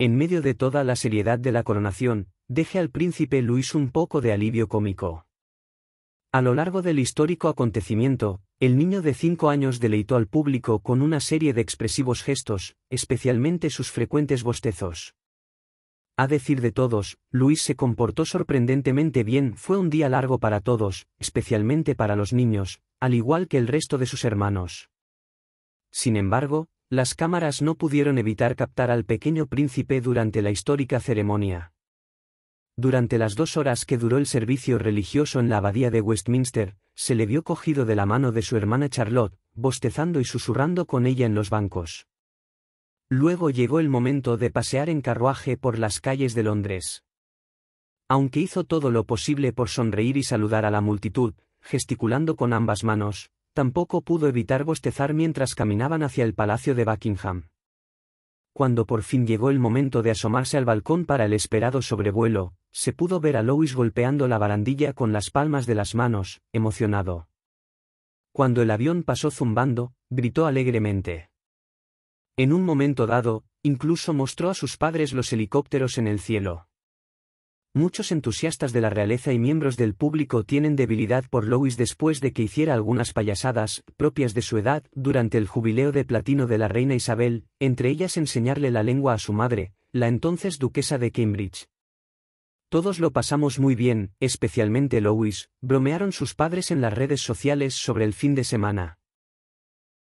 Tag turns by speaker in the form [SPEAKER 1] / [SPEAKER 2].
[SPEAKER 1] en medio de toda la seriedad de la coronación, deje al príncipe Luis un poco de alivio cómico. A lo largo del histórico acontecimiento, el niño de cinco años deleitó al público con una serie de expresivos gestos, especialmente sus frecuentes bostezos. A decir de todos, Luis se comportó sorprendentemente bien, fue un día largo para todos, especialmente para los niños, al igual que el resto de sus hermanos. Sin embargo, las cámaras no pudieron evitar captar al pequeño príncipe durante la histórica ceremonia. Durante las dos horas que duró el servicio religioso en la abadía de Westminster, se le vio cogido de la mano de su hermana Charlotte, bostezando y susurrando con ella en los bancos. Luego llegó el momento de pasear en carruaje por las calles de Londres. Aunque hizo todo lo posible por sonreír y saludar a la multitud, gesticulando con ambas manos, tampoco pudo evitar bostezar mientras caminaban hacia el palacio de Buckingham. Cuando por fin llegó el momento de asomarse al balcón para el esperado sobrevuelo, se pudo ver a Lois golpeando la barandilla con las palmas de las manos, emocionado. Cuando el avión pasó zumbando, gritó alegremente. En un momento dado, incluso mostró a sus padres los helicópteros en el cielo. Muchos entusiastas de la realeza y miembros del público tienen debilidad por Louis después de que hiciera algunas payasadas, propias de su edad, durante el jubileo de platino de la reina Isabel, entre ellas enseñarle la lengua a su madre, la entonces duquesa de Cambridge. Todos lo pasamos muy bien, especialmente Louis, bromearon sus padres en las redes sociales sobre el fin de semana.